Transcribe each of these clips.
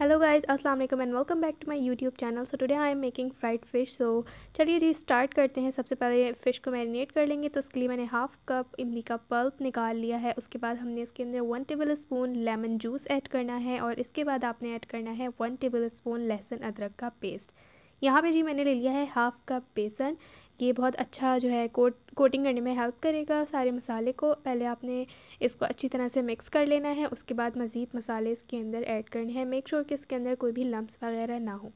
hello guys अस्सलाम वालेकुम and welcome back to my YouTube channel so today I am making fried fish so चलिए जी start करते हैं सबसे पहले फ़िश को मैरिनेट कर लेंगे तो उसके लिए मैंने हाफ़ कप इमली का पल्प निकाल लिया है उसके बाद हमने इसके अंदर one tablespoon lemon juice add करना है और इसके बाद आपने ऐड करना है वन टेबल स्पून लहसुन अदरक का पेस्ट यहाँ पे जी मैंने ले लिया है हाफ़ कप बेसन ये बहुत अच्छा जो है कोट कोटिंग करने में हेल्प करेगा सारे मसाले को पहले आपने इसको अच्छी तरह से मिक्स कर लेना है उसके बाद मज़ीद मसाले इसके अंदर ऐड करने हैं मेक श्योर sure कि इसके अंदर कोई भी लम्ब वगैरह ना हो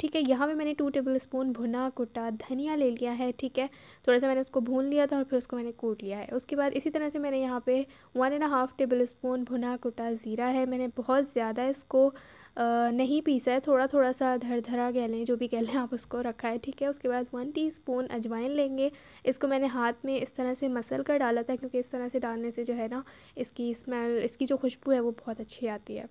ठीक है यहाँ पे मैंने टू टेबल स्पून भुना कुटा धनिया ले लिया है ठीक है थोड़ा सा मैंने उसको भून लिया था और फिर उसको मैंने कूट लिया है उसके बाद इसी तरह से मैंने यहाँ पे one and half tablespoon भुना कुटा ज़ीरा है मैंने बहुत ज़्यादा इसको नहीं पीसा है थोड़ा थोड़ा सा धर धरा कह लें जो भी कह लें आप उसको रखा है ठीक है उसके बाद वन स्पून अजवाइन लेंगे इसको मैंने हाथ में इस तरह से मसल कर डाला था क्योंकि इस तरह से डालने से जो है ना इसकी स्मेल इसकी जो खुशबू है वो बहुत अच्छी आती है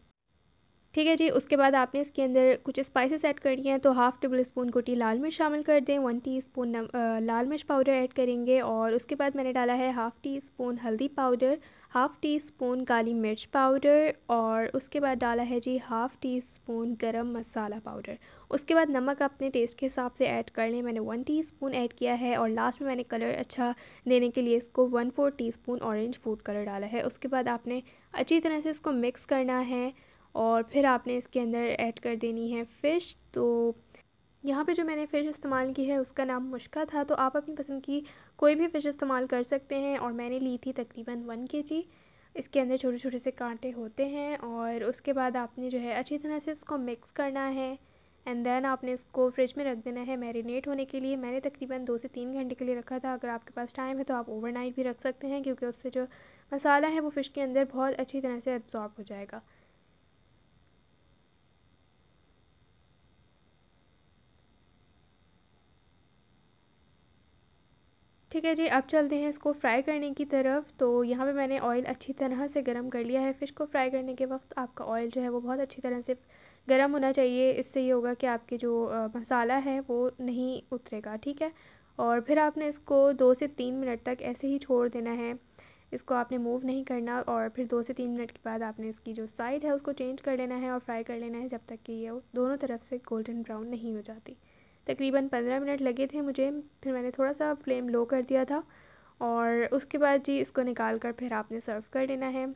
ठीक है जी उसके बाद आपने इसके अंदर कुछ स्पाइसेस ऐड करनी है तो हाफ़ टेबल स्पून कोटी लाल मिर्च शामिल कर दें वन टी स्पून नम, लाल मिर्च पाउडर ऐड करेंगे और उसके बाद मैंने डाला है हाफ़ टी स्पून हल्दी पाउडर हाफ़ टी स्पून काली मिर्च पाउडर और उसके बाद डाला है जी हाफ़ टी स्पून गरम मसाला पाउडर उसके बाद नमक अपने टेस्ट के हिसाब से ऐड कर लें मैंने वन टी स्पून ऐड किया है और लास्ट में मैंने कलर अच्छा देने के लिए इसको one four teaspoon orange food colour डाला है उसके बाद आपने अच्छी तरह से इसको मिक्स करना है और फिर आपने इसके अंदर ऐड कर देनी है फ़िश तो यहाँ पे जो मैंने फ़िश इस्तेमाल की है उसका नाम मुश्का था तो आप अपनी पसंद की कोई भी फ़िश इस्तेमाल कर सकते हैं और मैंने ली थी तकरीबन वन के जी इसके अंदर छोटे छोटे से कांटे होते हैं और उसके बाद आपने जो है अच्छी तरह से इसको मिक्स करना है एंड देन आपने इसको फ्रिज में रख देना है मैरिनेट होने के लिए मैंने तकरीबन दो से तीन घंटे के लिए रखा था अगर आपके पास टाइम है तो आप ओवरनाइट भी रख सकते हैं क्योंकि उससे जो मसाला है वो फ़िश के अंदर बहुत अच्छी तरह से एब्ज़ॉर्ब हो जाएगा ठीक है जी अब चलते हैं इसको फ्राई करने की तरफ तो यहाँ पे मैंने ऑयल अच्छी तरह से गर्म कर लिया है फ़िश को फ्राई करने के वक्त आपका ऑयल जो है वो बहुत अच्छी तरह से गर्म होना चाहिए इससे ये होगा कि आपके जो मसाला है वो नहीं उतरेगा ठीक है और फिर आपने इसको दो से तीन मिनट तक ऐसे ही छोड़ देना है इसको आपने मूव नहीं करना और फिर दो से तीन मिनट के बाद आपने इसकी जो साइड है उसको चेंज कर लेना है और फ्राई कर लेना है जब तक कि ये दोनों तरफ से गोल्डन ब्राउन नहीं हो जाती तकरीबन पंद्रह मिनट लगे थे मुझे फिर मैंने थोड़ा सा फ्लेम लो कर दिया था और उसके बाद जी इसको निकाल कर फिर आपने सर्व कर लेना है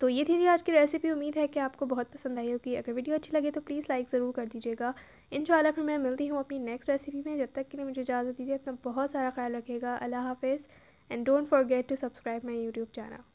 तो ये थी जी आज की रेसिपी उम्मीद है कि आपको बहुत पसंद आई होगी अगर वीडियो अच्छी लगे तो प्लीज़ लाइक ज़रूर कर दीजिएगा इन फिर मैं मिलती हूँ अपनी नेक्स्ट रेसिपी में जब तक कि मुझे इजाज़त दीजिए अपना बहुत सारा ख्याल रखेगा अल्लाह हाफ़ and don't forget to subscribe my YouTube channel